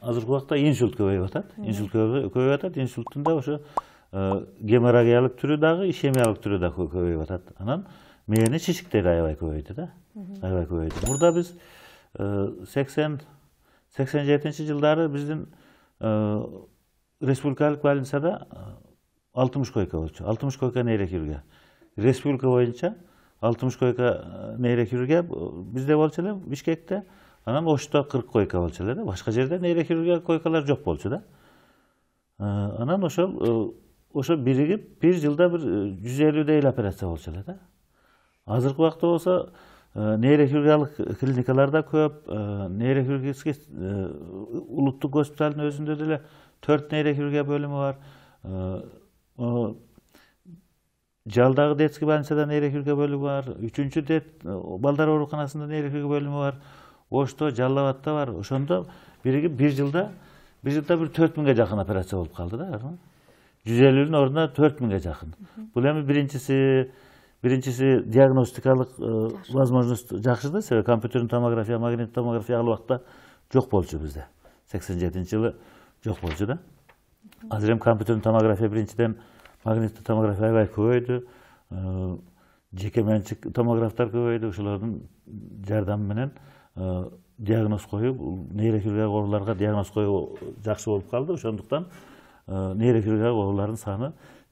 азыркы убакта инсульт көбөйүп атат инсульт көбөйүп атат инсульттун да ошо геморрагиялык түрү дагы ишемиялык түрү дагы көбөйүп атат анан мээни шишиктейт аябай көбөйдү да аябай көбөйдү мурда биз сексен сексен жетинчи жылдары биздин республикалык больницада алтымыш койка болчу алтымыш койка нейрохирургия республика боюнча алтымыш койка нейрохирургия бизде болчу эле бишкекте Anam oşda 40 koyka bolçular başqa жерде нейрек үргөн койкалар жок болчу да. Анан ошол ошо биригип бир жылда бир 150дейил операция болчулар да. Азыркы убакта болсо нейрохирургиялык клиникаларда көп, нейрохирургия улуттук госпиталдын өзүндө деле 4 нейрохирургия бөлүмү бар. Жалдагы детский больницада нейрохирургия бөлүмү бар. 3-чү балдар ооруканасында нейрохирургия бөлүмү бар. ошто жалал абадта бар ошондо биригип бир жылда бир жылда бир төрт миңге жакын операция болуп калды да жүз элүүнүн ордуна төрт миңге жакын бул эми биринчиси биринчиси диагностикалык возможность жакшы да себеби компьютерный томография магнит томография ал убакта жок болчу бизде сексен жетинчи жылы жок болчу да азыр эми компьютерный томография биринчиден магниттик томография аябай көбөйдү жеке менчик томографтар көбөйдү ошолордун жардамы менен Э, диагноз қойып нейрохирургиялық ауруларға диагноз қою жақсы болып қалды ошондуктан э, нейрохирургиялык оорулардын саны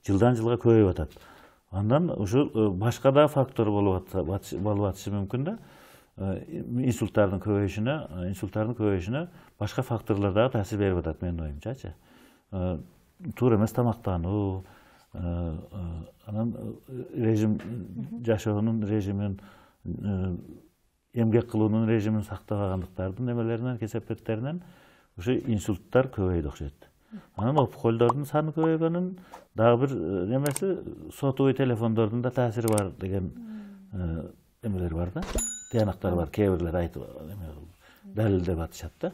жылдан жылга көбөйүп атат андан ушул э, башка да фактор болуп атышы мүмкүн да инсульттардын көбөйүшүнө инсульттардын көбөйүшүнө башка факторлор дагы таасир берип атат менин оюмчачы туура эмес тамактануу анан режим жашоонун режимин эмгек кылуунун режимин сактабагандыктардын немелеринен кесепеттеринен ушу инсульттар көбөйдү окшойт анан опколдордун саны көбөйгөнүн дагы бир э, немеси сотовый телефондордун да таасири бар деген э, эмелер бар да тыянактар бар кээ бирлер айтып эме кылып далилдеп атышат да